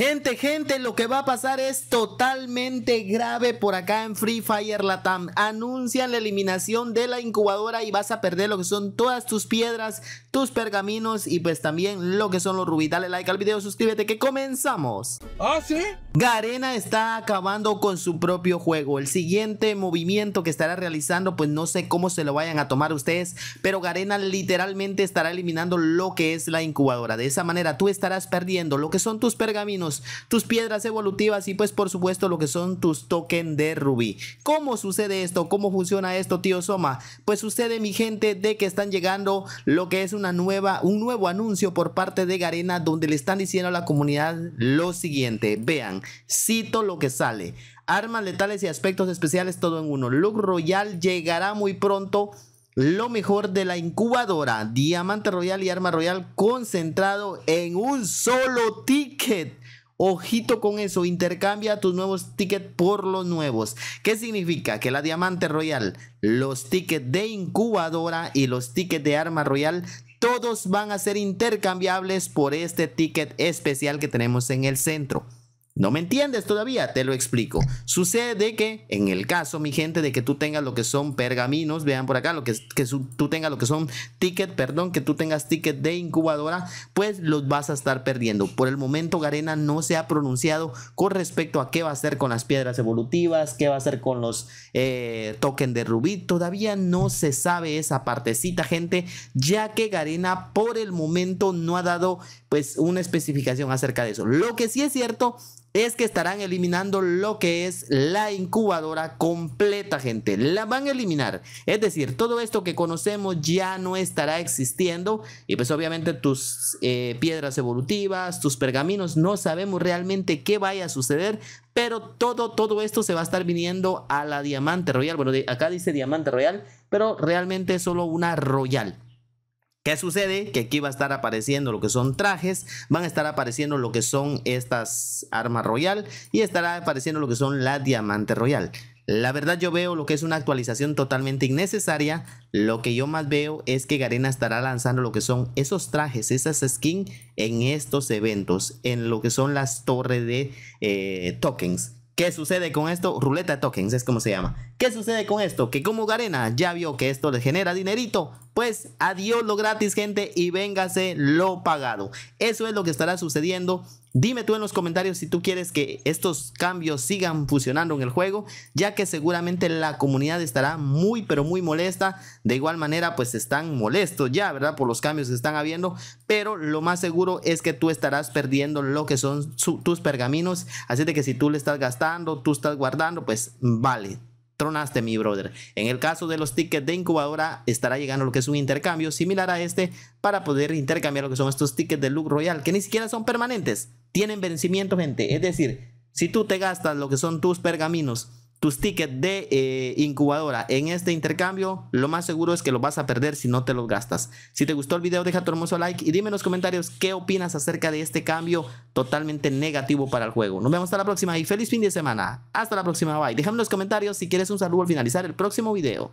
Gente, gente, lo que va a pasar es totalmente grave por acá en Free Fire Latam. Anuncian la eliminación de la incubadora y vas a perder lo que son todas tus piedras, tus pergaminos y pues también lo que son los rubí. Dale like al video, suscríbete que comenzamos. ¿Ah, sí? Garena está acabando con su propio juego. El siguiente movimiento que estará realizando, pues no sé cómo se lo vayan a tomar ustedes, pero Garena literalmente estará eliminando lo que es la incubadora. De esa manera tú estarás perdiendo lo que son tus pergaminos tus piedras evolutivas y pues por supuesto lo que son tus tokens de rubí. ¿Cómo sucede esto? ¿Cómo funciona esto, tío Soma? Pues sucede, mi gente, de que están llegando lo que es una nueva, un nuevo anuncio por parte de Garena donde le están diciendo a la comunidad lo siguiente. Vean, cito lo que sale. Armas letales y aspectos especiales todo en uno. Look Royal llegará muy pronto lo mejor de la incubadora, Diamante Royal y Arma Royal concentrado en un solo ticket. Ojito con eso, intercambia tus nuevos tickets por los nuevos. ¿Qué significa? Que la Diamante Royal, los tickets de incubadora y los tickets de arma royal, todos van a ser intercambiables por este ticket especial que tenemos en el centro. No me entiendes todavía, te lo explico. Sucede de que en el caso, mi gente, de que tú tengas lo que son pergaminos, vean por acá, lo que, que tú tengas lo que son ticket, perdón, que tú tengas ticket de incubadora, pues los vas a estar perdiendo. Por el momento, Garena no se ha pronunciado con respecto a qué va a hacer con las piedras evolutivas, qué va a hacer con los eh, tokens de rubí. Todavía no se sabe esa partecita, gente, ya que Garena por el momento no ha dado pues una especificación acerca de eso. Lo que sí es cierto es que estarán eliminando lo que es la incubadora completa, gente. La van a eliminar. Es decir, todo esto que conocemos ya no estará existiendo. Y pues obviamente tus eh, piedras evolutivas, tus pergaminos, no sabemos realmente qué vaya a suceder. Pero todo, todo esto se va a estar viniendo a la Diamante Royal. Bueno, acá dice Diamante Royal, pero realmente es solo una Royal. ¿Qué sucede? Que aquí va a estar apareciendo lo que son trajes, van a estar apareciendo lo que son estas armas royal y estará apareciendo lo que son la diamante royal. La verdad yo veo lo que es una actualización totalmente innecesaria. Lo que yo más veo es que Garena estará lanzando lo que son esos trajes, esas skins en estos eventos, en lo que son las torres de eh, tokens. ¿Qué sucede con esto? Ruleta de tokens es como se llama. ¿Qué sucede con esto? Que como Garena ya vio que esto le genera dinerito, pues adiós lo gratis, gente, y véngase lo pagado. Eso es lo que estará sucediendo. Dime tú en los comentarios si tú quieres que estos cambios sigan funcionando en el juego, ya que seguramente la comunidad estará muy pero muy molesta. De igual manera, pues están molestos ya, ¿verdad? Por los cambios que están habiendo, pero lo más seguro es que tú estarás perdiendo lo que son tus pergaminos. Así de que si tú le estás gastando, tú estás guardando, pues vale, tronaste, mi brother. En el caso de los tickets de incubadora, estará llegando lo que es un intercambio similar a este para poder intercambiar lo que son estos tickets de Look Royal, que ni siquiera son permanentes, tienen vencimiento, gente. Es decir, si tú te gastas lo que son tus pergaminos tus tickets de eh, incubadora en este intercambio, lo más seguro es que los vas a perder si no te los gastas. Si te gustó el video, deja tu hermoso like y dime en los comentarios qué opinas acerca de este cambio totalmente negativo para el juego. Nos vemos hasta la próxima y feliz fin de semana. Hasta la próxima, bye. Déjame en los comentarios si quieres un saludo al finalizar el próximo video.